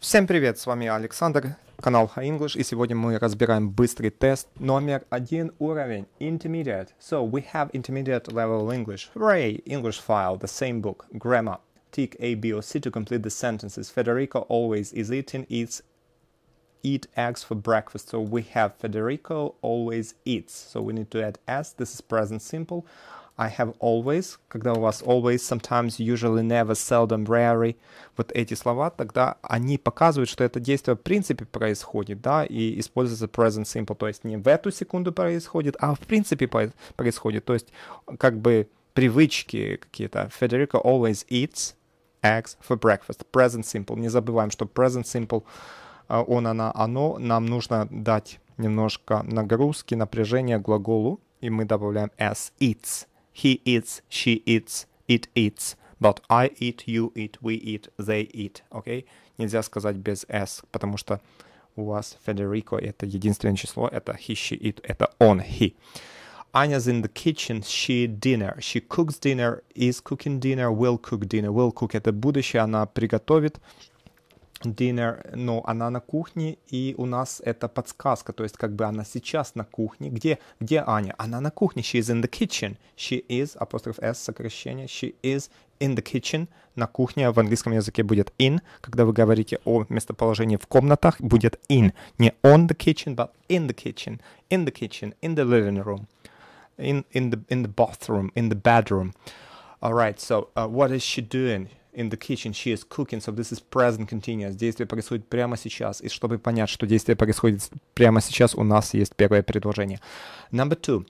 Всем привет, с вами Александр, канал High English, и сегодня мы разбираем быстрый тест номер один уровень Intermediate. So we have intermediate level English. Hooray! English file, the same book, grammar. Tick A, B, or C to complete the sentences. Federico always is eating, eats, eat eggs for breakfast. So we have Federico always eats. So we need to add S. This is present simple. I have always, когда у вас always, sometimes, usually, never, seldom, rarely, вот эти слова, тогда они показывают, что это действие в принципе происходит, да, и используется present simple, то есть не в эту секунду происходит, а в принципе происходит, то есть как бы привычки какие-то. Federico always eats eggs for breakfast. Present simple. Не забываем, что present simple, э, он, она, оно, нам нужно дать немножко нагрузки, напряжения глаголу, и мы добавляем s, eats. He eats, she eats, it eats. But I eat, you eat, we eat, they eat. Окей? Okay? Нельзя сказать без s, потому что у вас Федерико это единственное число, это he, she, it, это он, he. Anya's in the kitchen, she dinner. She cooks dinner, is cooking dinner, will cook dinner. Will cook это будущее, она приготовит. dinner, но она на кухне, и у нас это подсказка, то есть как бы она сейчас на кухне. Где, где Аня? Она на кухне, she is in the kitchen. She is, апостроф s, сокращение, she is in the kitchen, на кухне, в английском языке будет in, когда вы говорите о местоположении в комнатах, будет in, не on the kitchen, but in the kitchen, in the kitchen, in the living room, in, in, the, in the bathroom, in the bedroom. All right, so uh, what is she doing? in the kitchen, she is cooking, so this is present continuous. Действие происходит прямо сейчас. И чтобы понять, что действие происходит прямо сейчас, у нас есть первое предложение. Number two.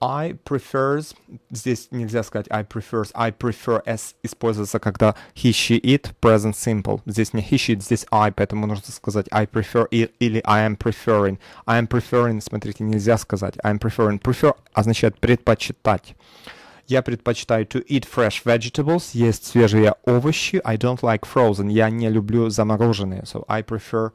I prefers, здесь нельзя сказать I prefers, I prefer as используется, когда he, she, it, present simple. Здесь не he, she, здесь I, поэтому нужно сказать I prefer it или I am preferring. I am preferring, смотрите, нельзя сказать I am preferring. Prefer означает предпочитать. Я предпочитаю to eat fresh vegetables, есть свежие овощи. I don't like frozen, я не люблю замороженные. So I prefer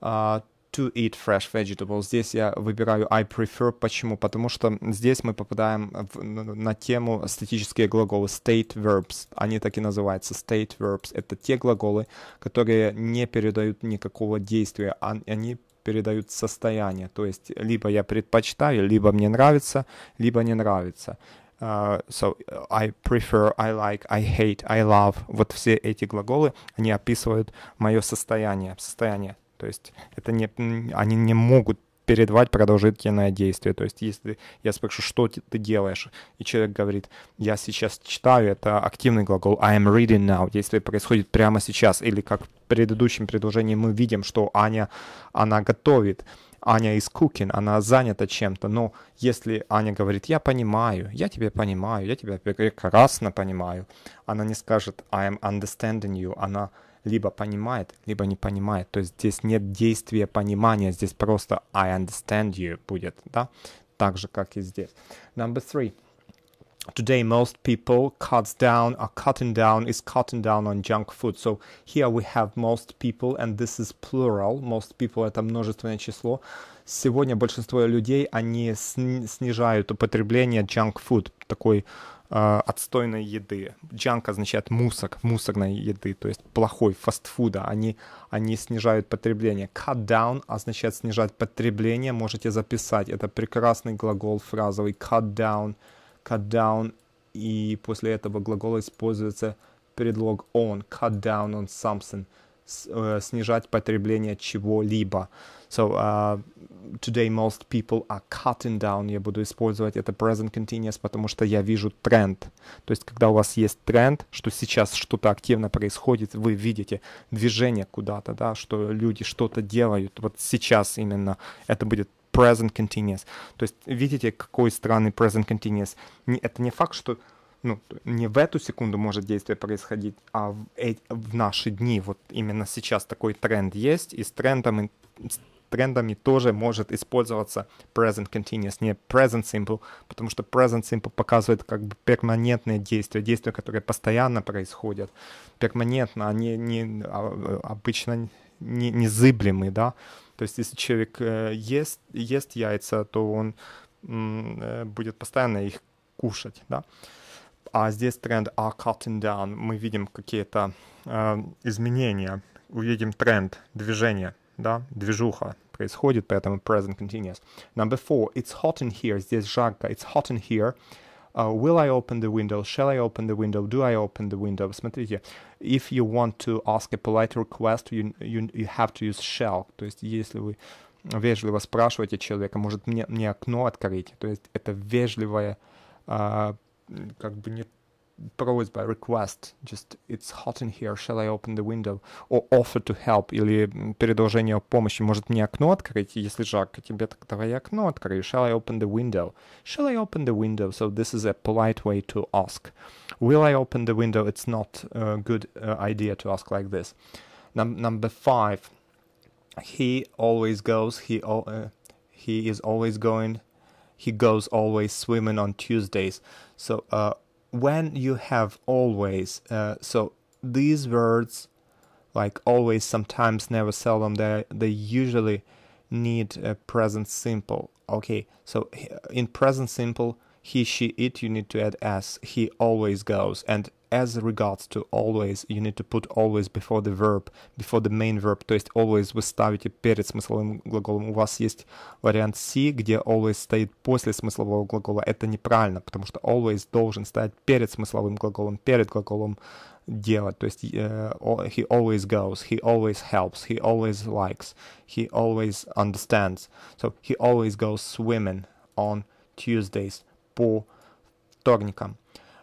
uh, to eat fresh vegetables. Здесь я выбираю I prefer. Почему? Потому что здесь мы попадаем в, на тему статические глаголы state verbs. Они так и называются. State verbs — это те глаголы, которые не передают никакого действия. А, они передают состояние. То есть либо я предпочитаю, либо мне нравится, либо не нравится so а, э, I prefer, I like, I hate, I love. Вот все эти глаголы, они описывают мое состояние, состояние. То есть это не, они не могут передавать продолжительное действие. То есть если я спрошу, что ты делаешь, и человек говорит, я сейчас читаю, это активный глагол I am reading now. Действие происходит прямо сейчас. Или как в предыдущем предложении мы видим, что Аня, она готовит. Аня из Кукин, она занята чем-то. Но если Аня говорит, я понимаю, я тебя понимаю, я тебя прекрасно понимаю, она не скажет I am understanding you, она либо понимает, либо не понимает. То есть здесь нет действия понимания, здесь просто I understand you будет, да? Так же, как и здесь. Number three today most people cuts down are cutting down is cutting down on junk food. So here we have most people and this is plural. Most people это множественное число. Сегодня большинство людей они снижают употребление junk food, такой э, отстойной еды. Junk означает мусор, мусорной еды, то есть плохой фастфуда. Они, они снижают потребление. Cut down означает снижать потребление. Можете записать. Это прекрасный глагол фразовый cut down – cut down, и после этого глагола используется предлог on, cut down on something, э, снижать потребление чего-либо. So, uh, today most people are cutting down. Я буду использовать это present continuous, потому что я вижу тренд. То есть, когда у вас есть тренд, что сейчас что-то активно происходит, вы видите движение куда-то, да, что люди что-то делают. Вот сейчас именно это будет present continuous. То есть видите, какой странный present continuous. Это не факт, что ну, не в эту секунду может действие происходить, а в, э, в наши дни. Вот именно сейчас такой тренд есть, и с трендами, с трендами тоже может использоваться present continuous, не present simple, потому что present simple показывает как бы перманентные действия, действия, которые постоянно происходят, перманентно, они не, а, а, обычно незыблемы, не да, то есть если человек э, ест, ест яйца, то он э, будет постоянно их кушать, да. А здесь тренд are cutting down. Мы видим какие-то э, изменения, увидим тренд, движения, да, движуха происходит, поэтому present continuous. Number four, it's hot in here. Здесь жарко. It's hot in here. uh, will I open the window? Shall I open the window? Do I open the window? Смотрите, if you want to ask a polite request, you, you, you have to use shall. То есть, если вы вежливо спрашиваете человека, может, мне, мне окно открыть? То есть, это вежливое, а, как бы не always by request. Just it's hot in here. Shall I open the window? Or offer to help. Или предложение о помощи. Может мне окно открыть? Если жарко тебе, так давай окно открою. Shall I open the window? Shall I open the window? So this is a polite way to ask. Will I open the window? It's not a good uh, idea to ask like this. Num number five. He always goes. He uh, he is always going. He goes always swimming on Tuesdays. So. Uh, when you have always, uh, so these words like always, sometimes, never, seldom, they, they usually need a present simple. Okay, so in present simple, he, she, it, you need to add s. he always goes. And as regards to always, you need to put always before the verb, before the main verb, то есть always вы ставите перед смысловым глаголом. У вас есть вариант C, где always стоит после смыслового глагола. Это неправильно, потому что always должен стоять перед смысловым глаголом, перед глаголом делать. То есть uh, he always goes, he always helps, he always likes, he always understands. So he always goes swimming on Tuesdays. по вторникам.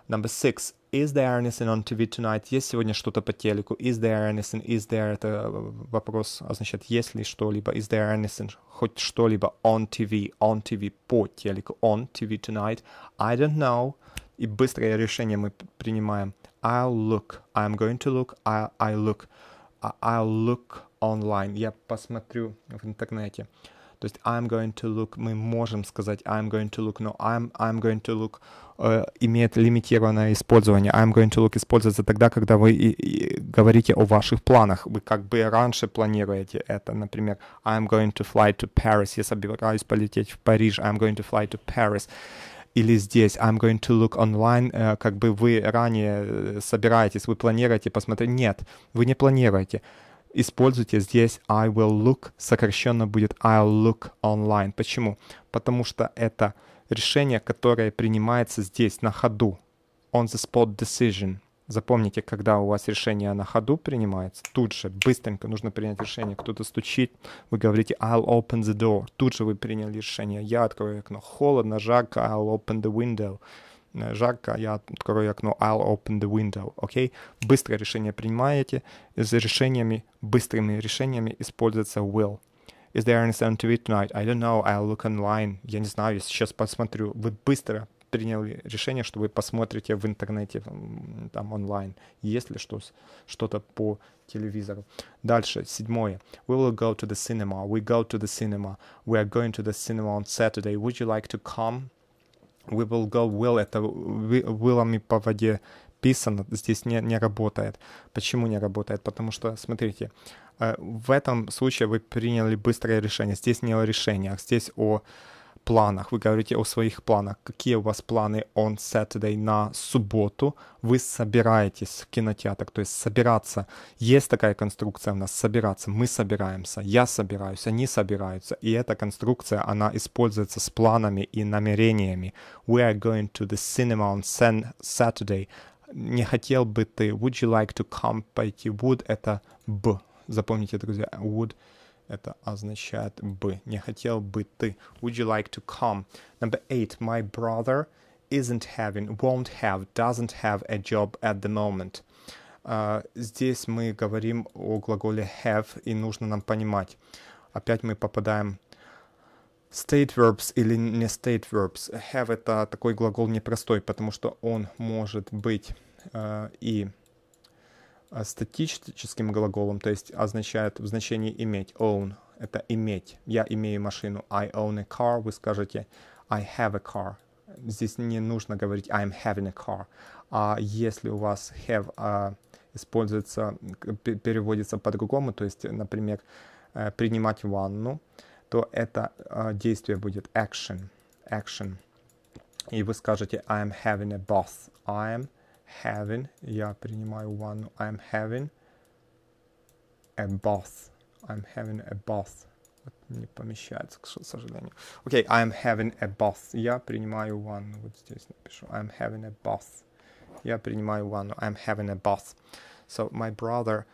Number six. Is there anything on TV tonight? Есть сегодня что-то по телеку? Is there anything? Is there? Это вопрос означает, есть ли что-либо? Is there anything? Хоть что-либо on TV? On TV по телеку? On TV tonight? I don't know. И быстрое решение мы принимаем. I'll look. I'm going to look. I, I look. I'll look online. Я посмотрю в интернете. Uh, то есть I'm going to look, мы можем сказать I'm going to look, но I'm, I'm going to look э, имеет лимитированное использование. I'm going to look используется тогда, когда вы и, и говорите о ваших планах. Вы как бы раньше планируете это. Например, I'm going to fly to Paris. Я собираюсь полететь в Париж. I'm going to fly to Paris или здесь I'm going to look online, э, как бы вы ранее э, собираетесь, вы планируете посмотреть. Нет, вы не планируете используйте здесь I will look, сокращенно будет I'll look online. Почему? Потому что это решение, которое принимается здесь на ходу, on the spot decision. Запомните, когда у вас решение на ходу принимается, тут же быстренько нужно принять решение. Кто-то стучит, вы говорите I'll open the door. Тут же вы приняли решение. Я открою окно. Холодно, жарко, I'll open the window. Э, жарко, а я открою окно, I'll open the window, окей? Okay? Быстрое решение принимаете, за решениями, быстрыми решениями используется will. Is there anything to eat tonight? I don't know, I'll look online. Я не знаю, я сейчас посмотрю. Вы быстро приняли решение, что вы посмотрите в интернете, там, онлайн, есть ли что, что-то по телевизору. Дальше, седьмое. We will go to the cinema. We go to the cinema. We are going to the cinema on Saturday. Would you like to come? We will go well, это willами по воде писано, здесь не, не работает. Почему не работает? Потому что, смотрите, э, в этом случае вы приняли быстрое решение. Здесь не о решениях, здесь о планах. Вы говорите о своих планах. Какие у вас планы on Saturday на субботу? Вы собираетесь в кинотеатр, то есть собираться. Есть такая конструкция у нас, собираться. Мы собираемся, я собираюсь, они собираются. И эта конструкция, она используется с планами и намерениями. We are going to the cinema on Saturday. Не хотел бы ты, would you like to come пойти? Would это б. Запомните, друзья, would – это означает бы. Не хотел бы ты. Would you like to come? Number eight. My brother isn't having, won't have, doesn't have a job at the moment. Uh, здесь мы говорим о глаголе have, и нужно нам понимать. Опять мы попадаем state verbs или не state verbs. Have это такой глагол непростой, потому что он может быть uh, и статическим глаголом, то есть означает в значении иметь, own, это иметь. Я имею машину, I own a car, вы скажете I have a car. Здесь не нужно говорить I'm having a car. А если у вас have а, используется, переводится по-другому, то есть, например, э, принимать ванну, то это а, действие будет action, action. И вы скажете I'm having a bath, I'm having, я принимаю ванну, I'm having a bath. I'm having a bath. Вот не помещается, к сожалению. Окей, okay, I'm having a bath. Я принимаю ванну. Вот здесь напишу. I'm having a bath. Я принимаю ванну. I'm having a bath. So my brother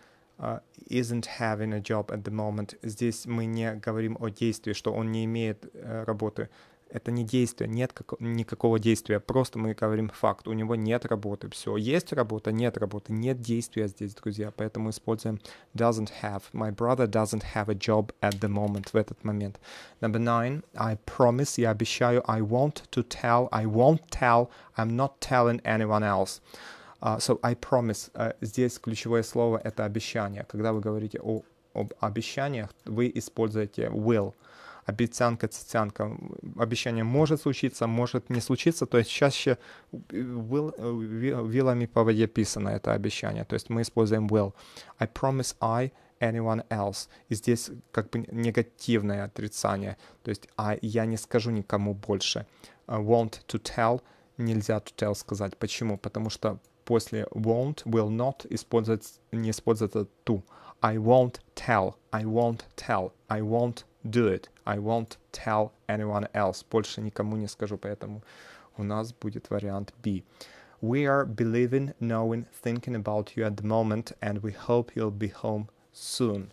uh, isn't having a job at the moment. Здесь мы не говорим о действии, что он не имеет uh, работы. это не действие, нет как, никакого действия, просто мы говорим факт, у него нет работы, все, есть работа, нет работы, нет действия здесь, друзья, поэтому используем doesn't have, my brother doesn't have a job at the moment, в этот момент. Number nine, I promise, я обещаю, I want to tell, I won't tell, I'm not telling anyone else. Uh, so I promise, uh, здесь ключевое слово это обещание. Когда вы говорите о об обещаниях, вы используете will – обещанка, цитянка. Обещание может случиться, может не случиться. То есть чаще will, э, вилами по воде писано это обещание. То есть мы используем will. I promise I anyone else. И здесь как бы негативное отрицание. То есть I я не скажу никому больше. I want to tell нельзя to tell сказать. Почему? Потому что после won't, will not использовать, не используется to. I won't tell, I won't tell, I won't do it, I won't tell anyone else. Больше никому не скажу, поэтому у нас будет вариант B. We are believing, knowing, thinking about you at the moment, and we hope you'll be home soon.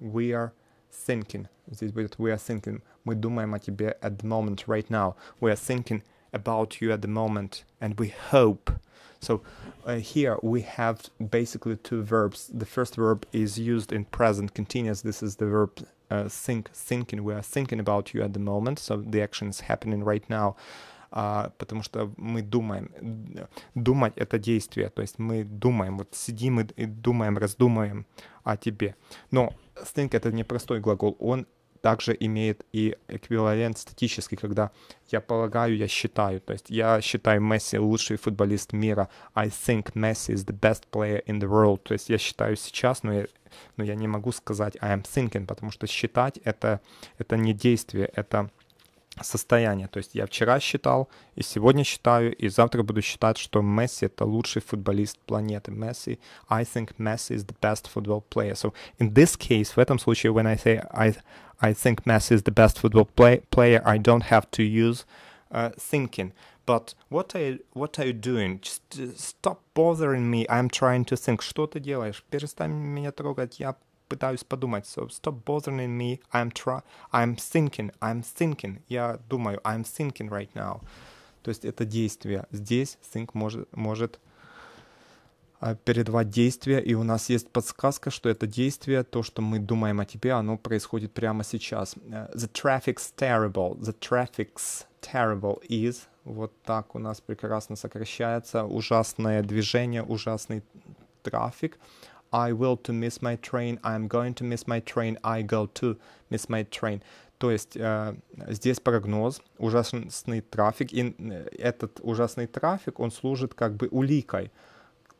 We are thinking. Здесь будет we are thinking. Мы думаем о тебе at the moment, right now. We are thinking about you at the moment, and we hope – so uh, here we have basically two verbs. The first verb is used in present continuous. This is the verb uh, think, thinking. We are thinking about you at the moment, so the action is happening right now. uh, потому что мы думаем. Думать — это действие, то есть мы думаем. Вот сидим и, и думаем, раздумаем о тебе. Но think — это непростой глагол, он также имеет и эквивалент статический, когда я полагаю, я считаю. То есть я считаю Месси лучший футболист мира. I think Messi is the best player in the world. То есть я считаю сейчас, но я, но я не могу сказать I am thinking, потому что считать это, это не действие, это состояние. То есть я вчера считал, и сегодня считаю, и завтра буду считать, что Месси — это лучший футболист планеты. Месси, I think Messi is the best football player. So in this case, в этом случае, when I say I, I think Messi is the best football play, player, I don't have to use uh, thinking. But what are, you, what are you doing? Just stop bothering me. I'm trying to think. Что ты делаешь? Перестань меня трогать. Я пытаюсь подумать. So, stop bothering me. I'm try, I'm thinking. I'm thinking. Я думаю. I'm thinking right now. То есть это действие. Здесь think может, может а, передавать действие, и у нас есть подсказка, что это действие, то, что мы думаем о тебе, оно происходит прямо сейчас. Э, the traffic's terrible. The traffic's terrible is. Вот так у нас прекрасно сокращается. Ужасное движение, ужасный трафик. I will to miss my train, I'm going to miss my train, I go to miss my train. То есть э, здесь прогноз, ужасный трафик, и э, этот ужасный трафик, он служит как бы уликой.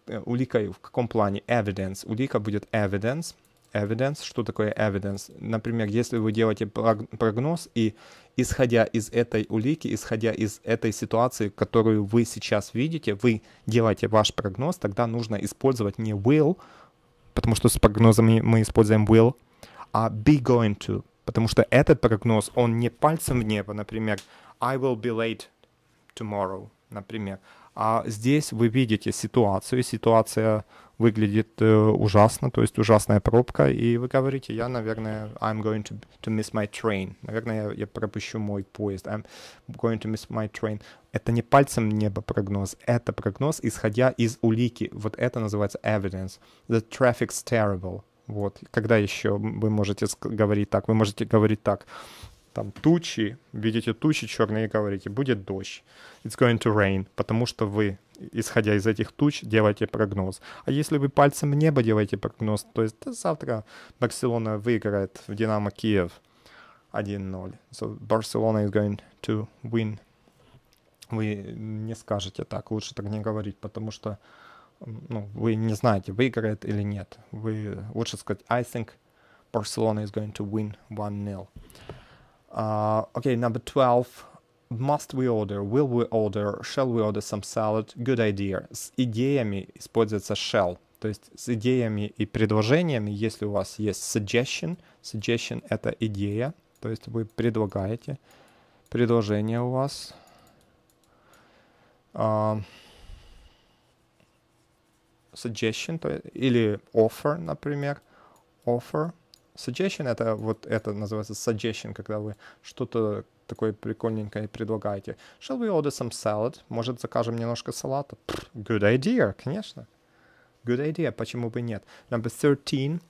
Э, уликой в каком плане? Evidence. Улика будет evidence. Evidence. Что такое evidence? Например, если вы делаете прогноз, и исходя из этой улики, исходя из этой ситуации, которую вы сейчас видите, вы делаете ваш прогноз, тогда нужно использовать не will, потому что с прогнозами мы используем will, а be going to, потому что этот прогноз, он не пальцем в небо, например, I will be late tomorrow, например. А здесь вы видите ситуацию, ситуация выглядит э, ужасно, то есть ужасная пробка, и вы говорите, я, наверное, I'm going to, to miss my train. Наверное, я, я пропущу мой поезд. I'm going to miss my train. Это не пальцем неба прогноз, это прогноз, исходя из улики. Вот это называется evidence. The traffic's terrible. Вот, когда еще вы можете говорить так, вы можете говорить так, там тучи, видите тучи черные, говорите, будет дождь, it's going to rain, потому что вы исходя из этих туч, делайте прогноз. А если вы пальцем неба делаете прогноз, то есть завтра Барселона выиграет в Динамо Киев 1-0. So Barcelona is going to win. Вы не скажете так, лучше так не говорить, потому что ну, вы не знаете, выиграет или нет. Вы лучше сказать I think Barcelona is going to win 1-0. Uh, okay, number 12 must we order, will we order, shall we order some salad, good idea. С идеями используется shall. То есть с идеями и предложениями, если у вас есть suggestion, suggestion — это идея, то есть вы предлагаете, предложение у вас. Uh, suggestion, то или offer, например, offer — suggestion это вот это называется suggestion, когда вы что-то такое прикольненькое предлагаете. Shall we order some salad? Может, закажем немножко салата? Pff, good idea, конечно. Good idea, почему бы нет. Number 13.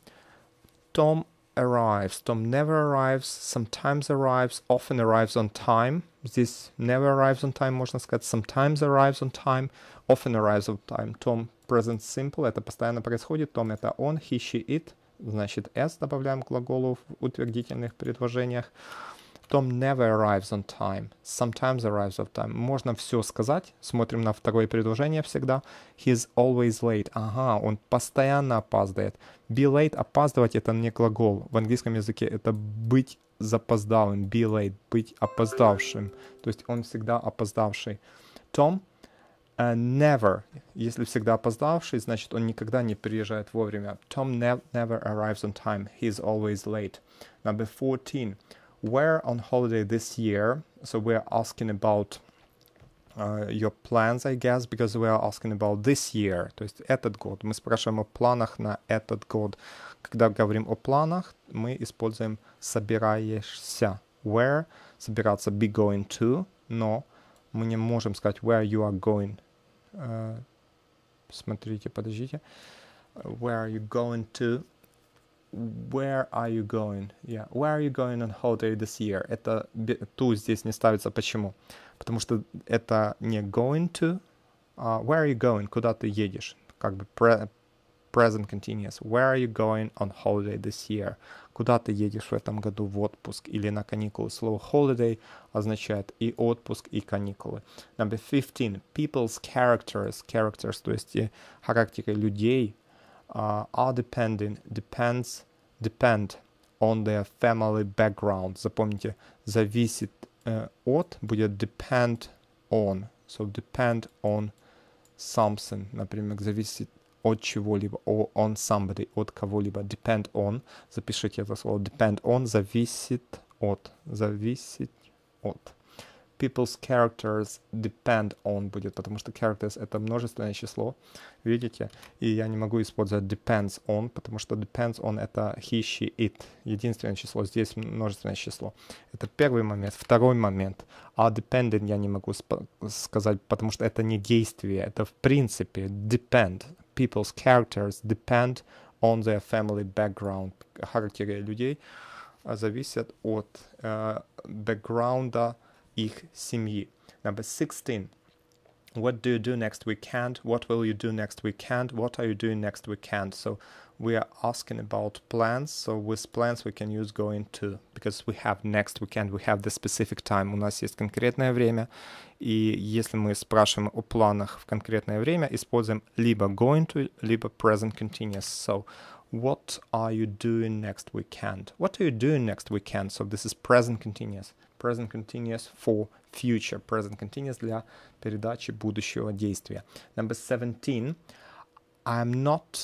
Tom arrives. Tom never arrives, sometimes arrives, often arrives on time. This never arrives on time можно сказать sometimes arrives on time, often arrives on time. Tom present simple, это постоянно происходит. Tom это он, he, she, it. Значит, s добавляем к глаголу в утвердительных предложениях. Tom never arrives on time, sometimes arrives on time. Можно все сказать, смотрим на второе предложение всегда. He's always late. Ага, он постоянно опаздывает. Be late, опаздывать это не глагол. В английском языке это быть запоздалым, be late, быть опоздавшим. То есть он всегда опоздавший. Tom uh, э, never, если всегда опоздавший, значит он никогда не приезжает вовремя. Tom ne never arrives on time, he is always late. Number 14 were on holiday this year, so we are asking about uh, your plans, I guess, because we are asking about this year, то есть этот год. Мы спрашиваем о планах на этот год. Когда говорим о планах, мы используем собираешься. Where собираться be going to, но мы не можем сказать where you are going. Uh, смотрите, подождите. Where are you going to? Where are you going? Yeah. Where are you going on holiday this year? Это to здесь не ставится. Почему? Потому что это не going to. uh, where are you going? Куда ты едешь? Как бы pre present continuous. Where are you going on holiday this year? Куда ты едешь в этом году в отпуск или на каникулы? Слово holiday означает и отпуск, и каникулы. Number 15. People's characters. Characters, то есть характеры людей, uh, are depending depends depend on their family background. Запомните, зависит uh, от будет depend on. So depend on something, например, зависит от чего-либо, or on somebody, от кого-либо. Depend on, запишите это слово, depend on, зависит от, зависит от. people's characters depend on будет, потому что characters это множественное число, видите? И я не могу использовать depends on, потому что depends on это he, she, it. Единственное число, здесь множественное число. Это первый момент. Второй момент. А dependent я не могу сказать, потому что это не действие, это в принципе depend. People's characters depend on their family background. Характеры людей зависят от э, бэкграунда, uh, их семьи. Number 16. What do you do next weekend? What will you do next weekend? What are you doing next weekend? So we are asking about plans. So with plans we can use going to, because we have next weekend, we have the specific time. У нас есть конкретное время. И если мы спрашиваем о планах в конкретное время, используем либо going to, либо present continuous. So what are you doing next weekend? What are you doing next weekend? So this is present continuous. Present continuous for future. Present continuous для передачи будущего действия. Number 17. I'm not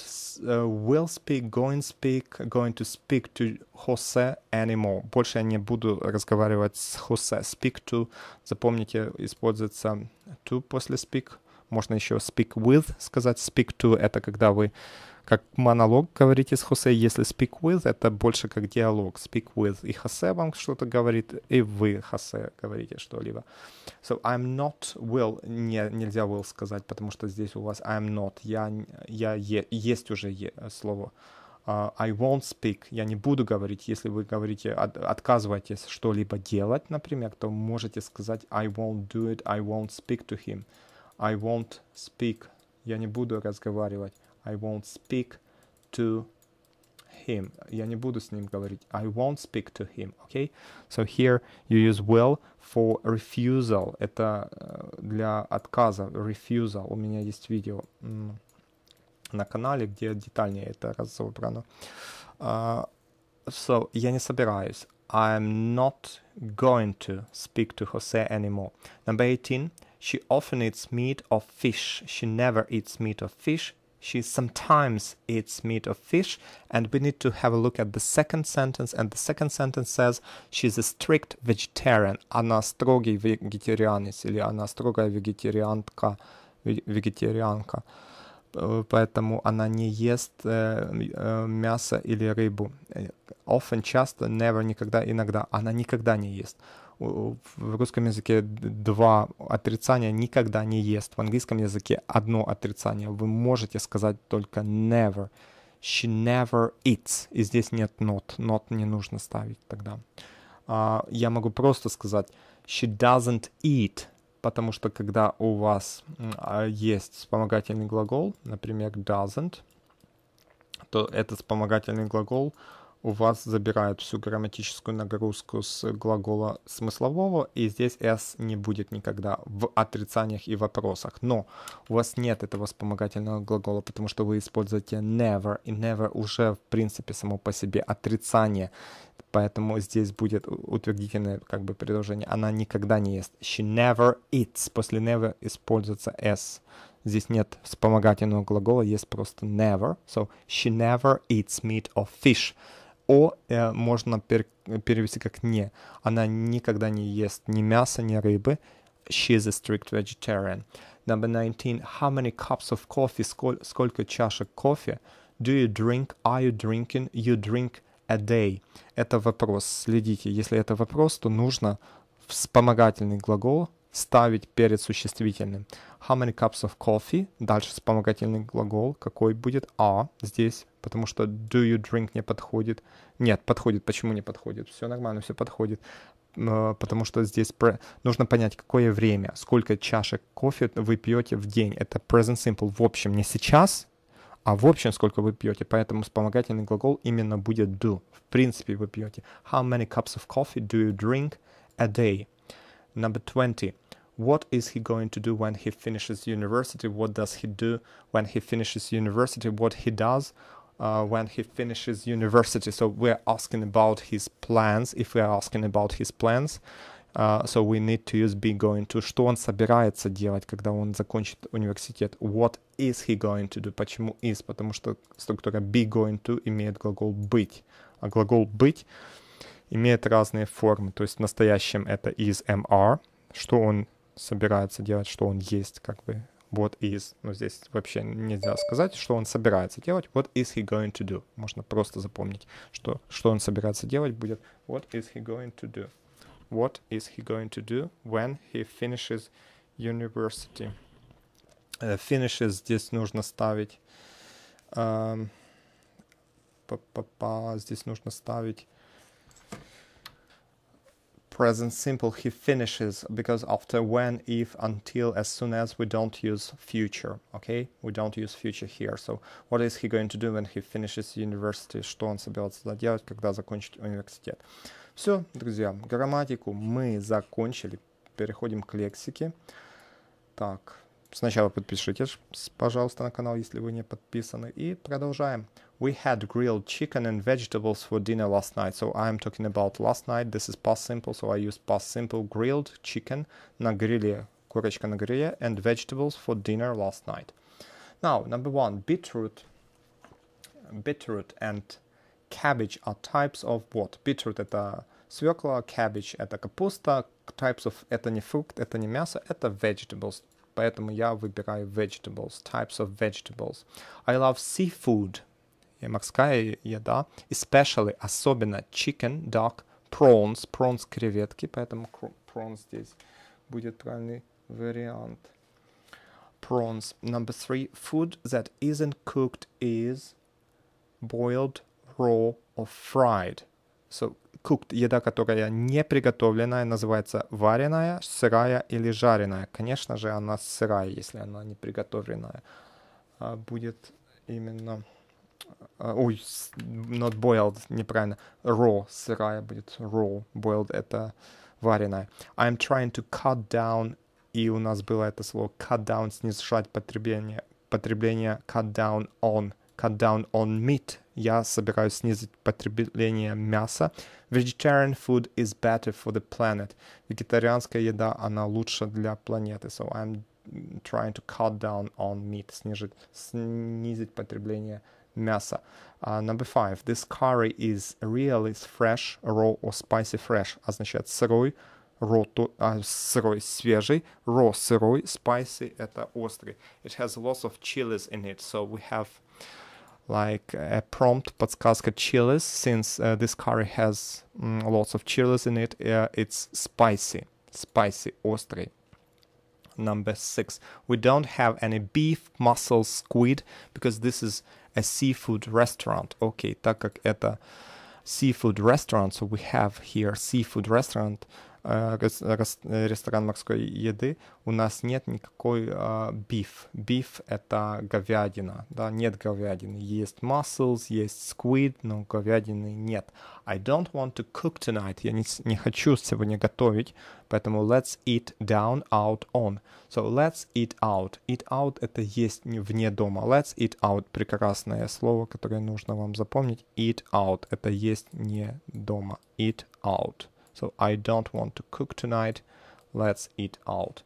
uh, will speak, going speak, going to speak to Jose anymore. Больше я не буду разговаривать с Хосе. Speak to, запомните, используется to после speak. Можно еще speak with сказать. Speak to — это когда вы как монолог говорите с Хосе, если speak with, это больше как диалог. Speak with и Хосе вам что-то говорит, и вы Хосе говорите что-либо. So I'm not will, не, нельзя will сказать, потому что здесь у вас I'm not, я, я е, есть уже е, слово. Uh, I won't speak, я не буду говорить. Если вы говорите, от, отказываетесь что-либо делать, например, то можете сказать I won't do it, I won't speak to him, I won't speak, я не буду разговаривать. I won't speak to him. Я не буду с ним говорить. I won't speak to him. Okay? So here you use will for refusal. Это э, для отказа. Refusal. У меня есть видео на канале, где детальнее это разобрано. Uh, so, я не собираюсь. I'm not going to speak to Jose anymore. Number 18. She often eats meat or fish. She never eats meat or fish. She sometimes eats meat or fish, and we need to have a look at the second sentence. And the second sentence says she's a strict vegetarian. Она строгий вегетарианец или она строгая вегетарианка, вегетарианка. Поэтому она не ест э, э мясо или рыбу. Э, often, часто, never, никогда, иногда. Она никогда не ест. в русском языке два отрицания никогда не ест. В английском языке одно отрицание. Вы можете сказать только never. She never eats. И здесь нет not. Not не нужно ставить тогда. Uh, я могу просто сказать she doesn't eat. Потому что когда у вас uh, есть вспомогательный глагол, например, doesn't, то этот вспомогательный глагол uh, у вас забирает всю грамматическую нагрузку с глагола смыслового, и здесь s не будет никогда в отрицаниях и вопросах. Но у вас нет этого вспомогательного глагола, потому что вы используете never, и never уже в принципе само по себе отрицание, поэтому здесь будет утвердительное как бы предложение. Она никогда не ест. She never eats. После never используется s. Здесь нет вспомогательного глагола, есть просто never. So she never eats meat or fish о э, можно пер, перевести как не. Она никогда не ест ни мяса, ни рыбы. She is a strict vegetarian. Number 19. How many cups of coffee? Сколь, сколько чашек кофе? Do you drink? Are you drinking? You drink a day. Это вопрос. Следите. Если это вопрос, то нужно вспомогательный глагол ставить перед существительным. How many cups of coffee? Дальше вспомогательный глагол. Какой будет? А здесь, потому что do you drink не подходит. Нет, подходит. Почему не подходит? Все нормально, все подходит. Э, потому что здесь нужно понять, какое время, сколько чашек кофе вы пьете в день. Это present simple. В общем, не сейчас, а в общем, сколько вы пьете. Поэтому вспомогательный глагол именно будет do. В принципе, вы пьете. How many cups of coffee do you drink a day? Number 20. What is he going to do when he finishes university? What does he do when he finishes university? What he does uh, when he finishes university? So we're asking about his plans. If we're asking about his plans, Uh, so we need to use be going to. Что он собирается делать, когда он закончит университет? What is he going to do? Почему is? Потому что структура be going to имеет глагол быть. А глагол быть имеет разные формы. То есть в настоящем это is MR, что он собирается делать, что он есть, как бы what is. Но здесь вообще нельзя сказать, что он собирается делать. What is he going to do? Можно просто запомнить, что, что он собирается делать будет. What is he going to do? What is he going to do when he finishes university? Uh, finishes здесь нужно ставить... Um, здесь нужно ставить present simple he finishes because after when, if, until, as soon as we don't use future, okay? We don't use future here. So what is he going to do when he finishes university? Что он собирается делать, когда закончит университет? Все, друзья, грамматику мы закончили. Переходим к лексике. Так, сначала подпишитесь, пожалуйста, на канал, если вы не подписаны. И продолжаем. we had grilled chicken and vegetables for dinner last night. So I'm talking about last night. This is past simple, so I use past simple grilled chicken на гриле, курочка на гриле, and vegetables for dinner last night. Now, number one, beetroot, beetroot and cabbage are types of what? Beetroot это свекла, cabbage это капуста, types of это не фрукт, это не мясо, это vegetables. Поэтому я выбираю vegetables, types of vegetables. I love seafood. морская еда, especially, особенно chicken, duck, prawns, prawns креветки, поэтому prawns здесь будет правильный вариант. Prawns. Number three, food that isn't cooked is boiled, raw or fried. So, cooked – еда, которая не приготовленная, называется вареная, сырая или жареная. Конечно же, она сырая, если она не приготовленная. А будет именно ой, not boiled, неправильно, raw, сырая будет, raw, boiled это вареная. I'm trying to cut down, и у нас было это слово cut down, снижать потребление, потребление cut down on, cut down on meat, я собираюсь снизить потребление мяса. Vegetarian food is better for the planet. Вегетарианская еда, она лучше для планеты. So I'm trying to cut down on meat, снижить, снизить потребление мясо. Uh, number five, this curry is real, is fresh, raw or spicy fresh, означает сырой, raw to, uh, сырой свежий, raw сырой, spicy это острый. It has lots of chilies in it, so we have like a prompt подсказка chilies, since uh, this curry has lots of chilies in it, uh, it's spicy, spicy, острый number six. We don't have any beef, mussels, squid because this is a seafood restaurant. okay, так как это seafood restaurant, so we have here seafood restaurant, Э, ресторан морской еды, у нас нет никакой биф. А, биф — это говядина, да, нет говядины. Есть mussels, есть squid, но говядины нет. I don't want to cook tonight. Я не, не хочу сегодня готовить, поэтому let's eat down, out, on. So let's eat out. Eat out — это есть вне дома. Let's eat out — прекрасное слово, которое нужно вам запомнить. Eat out — это есть не дома. Eat out — So I don't want to cook tonight, let's eat out.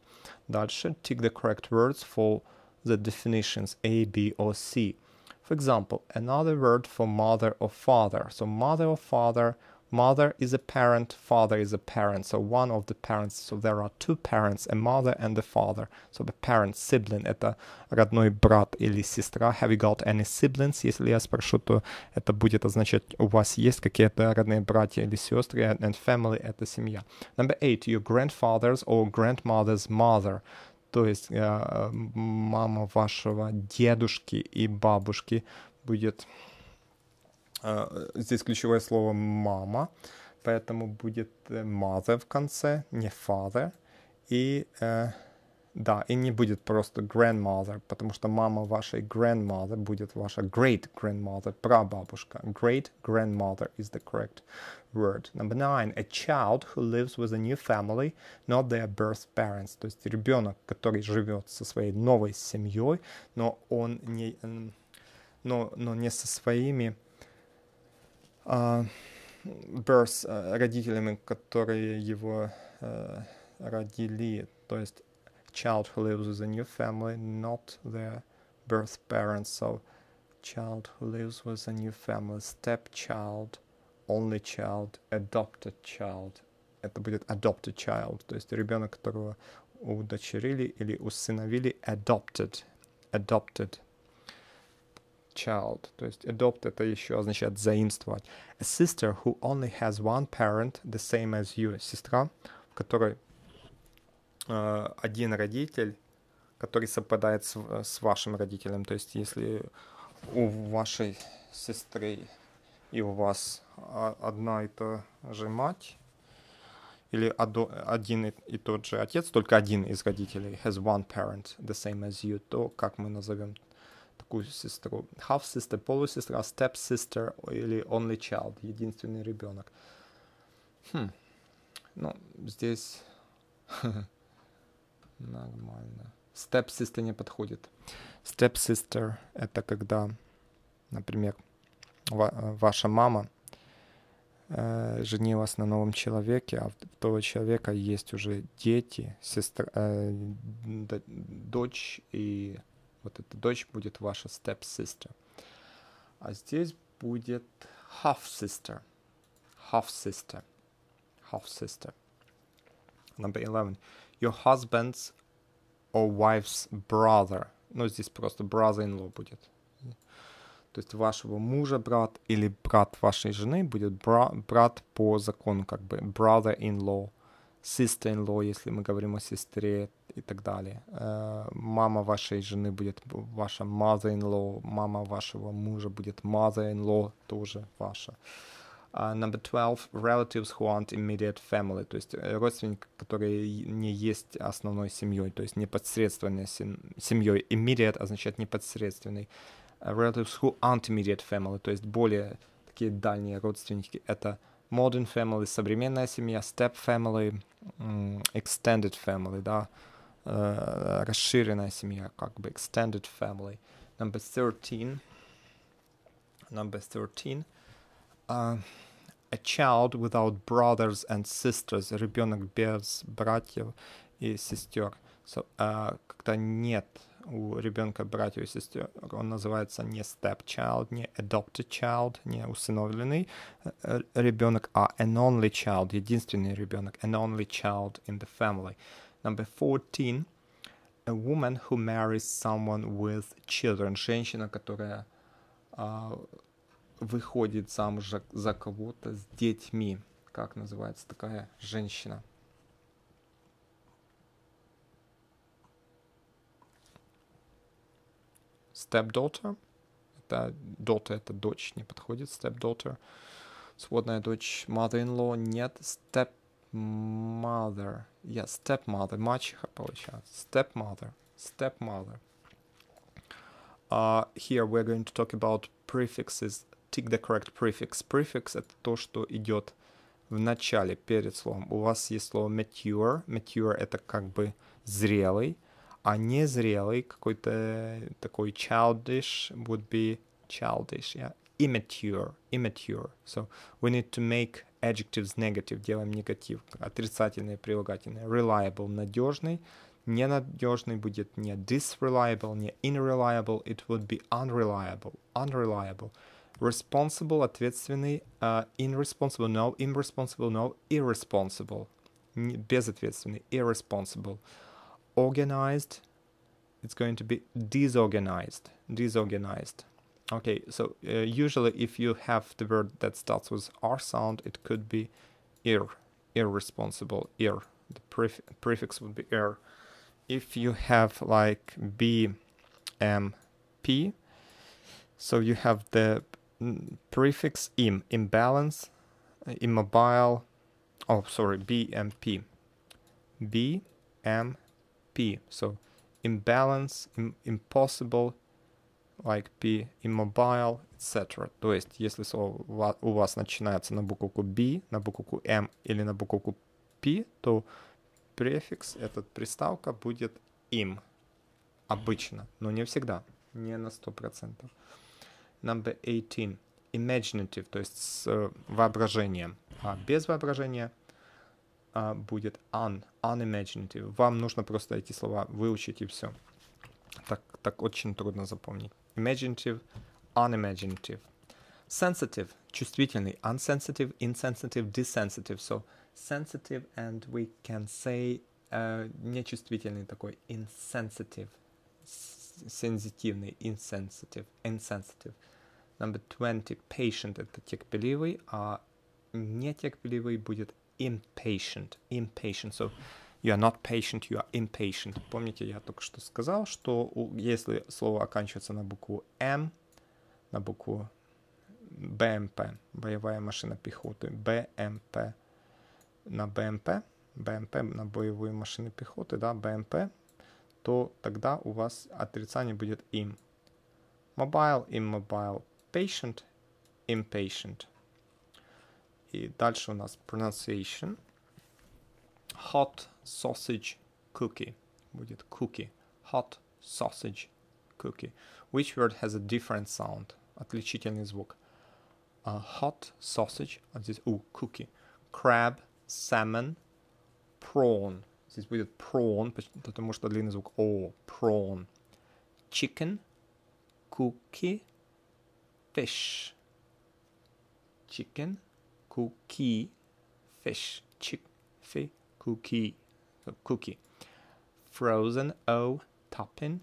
That should tick the correct words for the definitions A, B or C. For example, another word for mother or father. So mother or father Mother is a parent, father is a parent. So one of the parents. So there are two parents, a mother and a father. So the parent, sibling, это родной брат или сестра. Have you got any siblings? Если я спрошу, то это будет означать, у вас есть какие-то родные братья или сестры. And family — это семья. Number eight. Your grandfather's or grandmother's mother. То есть э, мама вашего дедушки и бабушки будет А, здесь ключевое слово «мама», поэтому будет э, mother в конце, не father. И э, да, и не будет просто grandmother, потому что мама вашей grandmother будет ваша great grandmother, прабабушка. Great grandmother is the correct word. Number nine. A child who lives with a new family, not their birth parents. То есть ребенок, который живет со своей новой семьей, но он не, но, но не со своими Берс родителями, которые его родили, то есть child who lives with a new family, not their birth parents. So, child who lives with a new family, stepchild, only child, adopted child. Это будет adopted child, то есть ребенок, которого удочерили или усыновили, adopted, adopted child, то есть adopt это еще означает заимствовать. A sister who only has one parent, the same as you. Сестра, в которой э, один родитель, который совпадает с, э, с вашим родителем. То есть если у вашей сестры и у вас а, одна и та же мать, или один и тот же отец, только один из родителей has one parent, the same as you, то как мы назовем такую сестру. Half sister, полусестра, а step sister или only child, единственный ребенок. Хм. Ну, здесь нормально. Step sister не подходит. Step sister это когда, например, ва ваша мама э, женилась на новом человеке, а у того человека есть уже дети, сестра, э, дочь и вот эта дочь будет ваша step-sister. А здесь будет half-sister. Half-sister. Half-sister. Number 11. Your husband's or wife's brother. Ну, здесь просто brother-in-law будет. То есть вашего мужа брат или брат вашей жены будет бра брат по закону, как бы brother-in-law sister-in-law, если мы говорим о сестре и так далее. Э, мама вашей жены будет ваша mother-in-law, мама вашего мужа будет mother-in-law, тоже ваша. Uh, number 12. Relatives who aren't immediate family, то есть э, родственники, которые не есть основной семьей, то есть непосредственной семьей. Immediate означает непосредственный. Uh, relatives who aren't immediate family, то есть более такие дальние родственники, это uh, modern family, современная семья, step family, extended family, да, э, расширенная семья, как бы extended family. Number 13. Number 13. Uh, a child without brothers and sisters, ребенок без братьев и сестер. So, uh, когда нет у ребенка братьев и сестер. Он называется не stepchild, не adopted child, не усыновленный э, ребенок, а an only child, единственный ребенок, an only child in the family. Number 14. A woman who marries someone with children. Женщина, которая uh, выходит замуж за, за кого-то с детьми. Как называется такая женщина? stepdaughter. Это daughter — это дочь, не подходит. Stepdaughter — сводная дочь. Mother-in-law — нет. Stepmother. Я yeah, stepmother, мачеха получается. Stepmother, stepmother. Uh, here we're going to talk about prefixes. Tick the correct prefix. Prefix — это то, что идет в начале, перед словом. У вас есть слово mature. Mature — это как бы зрелый. а незрелый, какой-то такой childish would be childish, yeah? immature, immature. So we need to make adjectives negative, делаем негатив, отрицательные прилагательные. Reliable, надежный, ненадежный будет не disreliable, не unreliable, it would be unreliable, unreliable. Responsible, ответственный, uh, irresponsible, no, irresponsible, no, irresponsible, безответственный, irresponsible. irresponsible organized it's going to be disorganized disorganized okay so uh, usually if you have the word that starts with r sound it could be ir irresponsible ir the pref prefix would be ir if you have like b m p so you have the prefix im imbalance immobile oh sorry b m p b m P. So imbalance, im impossible, like P, immobile, etc. То есть, если слово у вас начинается на буковку B, на буковку M или на буковку P, то префикс, эта приставка будет им. Обычно, но не всегда, не на 100%. Number 18. Imaginative, то есть с э, воображением. А без воображения а, будет un, unimaginative. Вам нужно просто эти слова выучить и все. Так, так очень трудно запомнить. Imaginative, unimaginative. Sensitive, чувствительный. Unsensitive, insensitive, dissensitive. So sensitive and we can say uh, нечувствительный такой. Insensitive. Сензитивный, insensitive, insensitive. Number 20, patient это терпеливый, а нетерпеливый будет impatient. Impatient. So you are not patient, you are impatient. Помните, я только что сказал, что если слово оканчивается на букву М, на букву БМП, боевая машина пехоты, БМП, на БМП, БМП на боевые машины пехоты, да, БМП, то тогда у вас отрицание будет им. Mobile, immobile, patient, impatient. И дальше у нас pronunciation. Hot sausage cookie. Будет cookie. Hot sausage cookie. Which word has a different sound? Отличительный звук. Uh, hot sausage. А здесь у cookie. Crab, salmon, prawn. Здесь будет prawn, потому что длинный звук о. Prawn. Chicken, cookie, fish. Chicken, cookie fish chick fi cookie cookie frozen o topping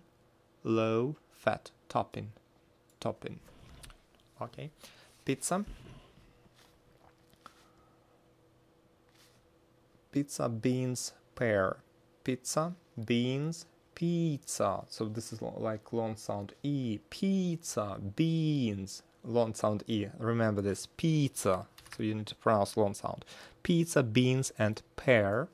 low fat topping topping okay pizza pizza beans pear pizza beans pizza so this is like long sound e pizza beans long sound E. Remember this, pizza. So you need to pronounce long sound. Pizza, beans, and pear.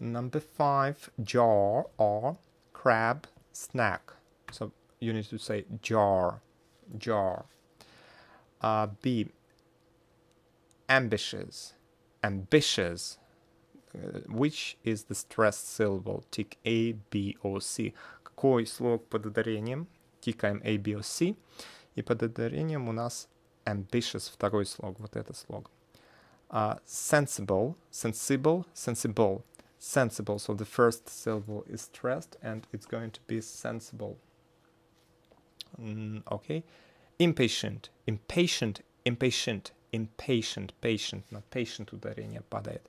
Number five, jar or crab snack. So you need to say jar, jar. Uh, B, ambitious, ambitious. Uh, which is the stressed syllable? Tick a b Какой слог под ударением? Тикаем a b o c. И под ударением у нас ambitious, второй слог, вот этот слог. Uh, sensible, sensible, sensible, sensible. So the first syllable is stressed and it's going to be sensible. Mm, okay. Impatient, impatient, impatient, impatient, patient, not patient ударение падает.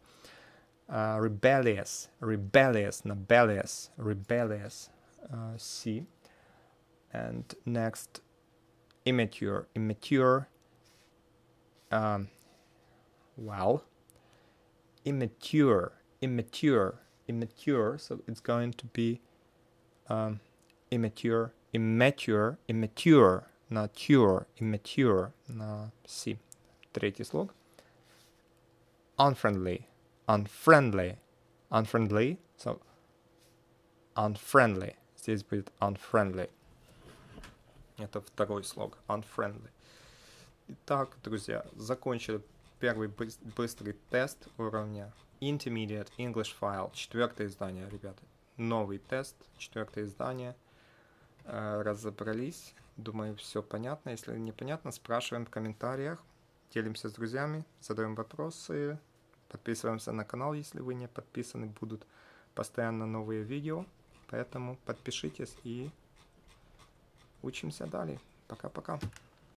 Uh, rebellious, rebellious, rebellious, rebellious, uh, C. And next, immature. Immature. Um, well, immature. Immature. Immature. So it's going to be um, immature. Immature. Immature. Not cure. Immature. See, C. Третий слог. Unfriendly. Unfriendly. Unfriendly. So unfriendly. Здесь будет unfriendly. Это второй слог, unfriendly. Итак, друзья, закончили первый быстрый тест уровня Intermediate English File, четвертое издание, ребята. Новый тест, четвертое издание. Э, разобрались. Думаю, все понятно. Если непонятно, спрашиваем в комментариях. Делимся с друзьями, задаем вопросы. Подписываемся на канал, если вы не подписаны. Будут постоянно новые видео. Поэтому подпишитесь и Учимся далее. Пока-пока.